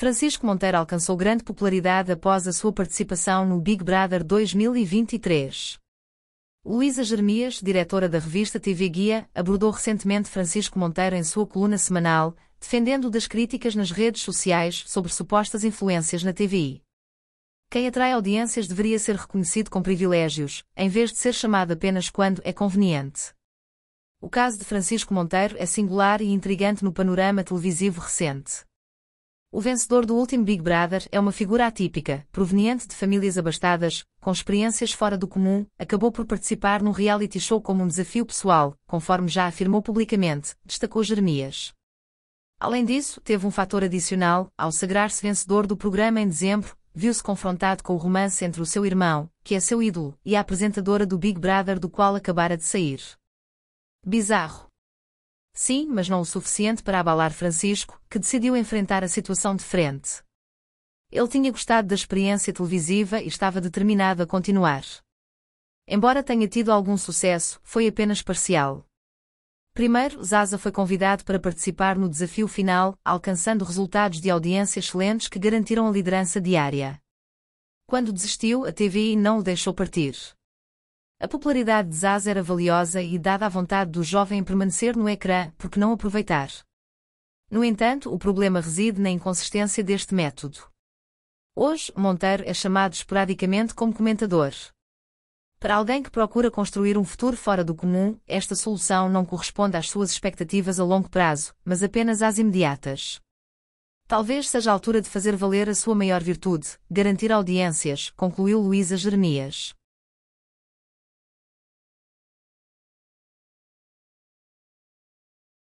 Francisco Monteiro alcançou grande popularidade após a sua participação no Big Brother 2023. Luísa Jeremias, diretora da revista TV Guia, abordou recentemente Francisco Monteiro em sua coluna semanal, defendendo das críticas nas redes sociais sobre supostas influências na TVI. Quem atrai audiências deveria ser reconhecido com privilégios, em vez de ser chamado apenas quando é conveniente. O caso de Francisco Monteiro é singular e intrigante no panorama televisivo recente. O vencedor do último Big Brother é uma figura atípica, proveniente de famílias abastadas, com experiências fora do comum, acabou por participar num reality show como um desafio pessoal, conforme já afirmou publicamente, destacou Jeremias. Além disso, teve um fator adicional, ao sagrar-se vencedor do programa em dezembro, viu-se confrontado com o romance entre o seu irmão, que é seu ídolo, e a apresentadora do Big Brother do qual acabara de sair. Bizarro. Sim, mas não o suficiente para abalar Francisco, que decidiu enfrentar a situação de frente. Ele tinha gostado da experiência televisiva e estava determinado a continuar. Embora tenha tido algum sucesso, foi apenas parcial. Primeiro, Zaza foi convidado para participar no desafio final, alcançando resultados de audiência excelentes que garantiram a liderança diária. Quando desistiu, a TVI não o deixou partir. A popularidade de Zaz era valiosa e dada a vontade do jovem permanecer no ecrã, porque não aproveitar. No entanto, o problema reside na inconsistência deste método. Hoje, Monteiro é chamado esporadicamente como comentador. Para alguém que procura construir um futuro fora do comum, esta solução não corresponde às suas expectativas a longo prazo, mas apenas às imediatas. Talvez seja a altura de fazer valer a sua maior virtude, garantir audiências, concluiu Luísa Jeremias.